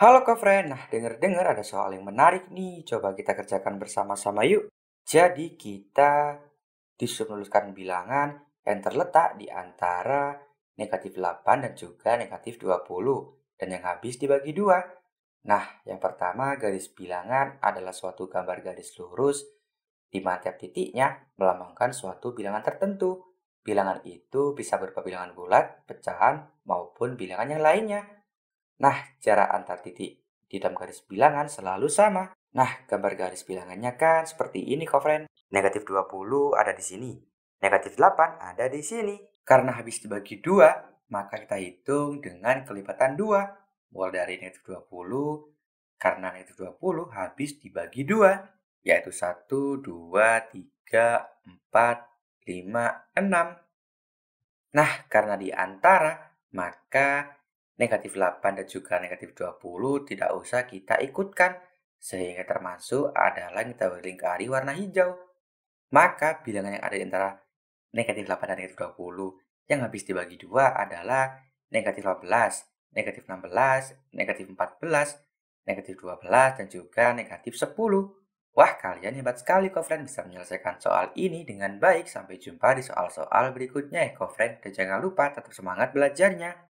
Halo friend, nah denger-dengar ada soal yang menarik nih, coba kita kerjakan bersama-sama yuk. Jadi kita disuruh menuliskan bilangan yang terletak di antara negatif 8 dan juga negatif 20, dan yang habis dibagi dua. Nah, yang pertama garis bilangan adalah suatu gambar garis lurus di mana tiap titiknya melambangkan suatu bilangan tertentu. Bilangan itu bisa berupa bilangan bulat, pecahan, maupun bilangan yang lainnya. Nah, jarak antar titik di dalam garis bilangan selalu sama. Nah, gambar garis bilangannya kan seperti ini kok, friend. Negatif 20 ada di sini. Negatif 8 ada di sini. Karena habis dibagi 2, maka kita hitung dengan kelipatan 2. Mulai dari negatif 20, karena negatif 20 habis dibagi 2. Yaitu 1, 2, 3, 4, 5, 6. Nah, karena di antara, maka negatif 8 dan juga negatif 20 tidak usah kita ikutkan, sehingga termasuk adalah kita berlingkari warna hijau. Maka bilangan yang ada di antara negatif 8 dan negatif 20 yang habis dibagi dua adalah negatif 15, negatif 16, negatif 14, negatif 12, dan juga negatif 10. Wah, kalian hebat sekali, Kofren bisa menyelesaikan soal ini dengan baik. Sampai jumpa di soal-soal berikutnya, ya, Kofren. Dan jangan lupa tetap semangat belajarnya.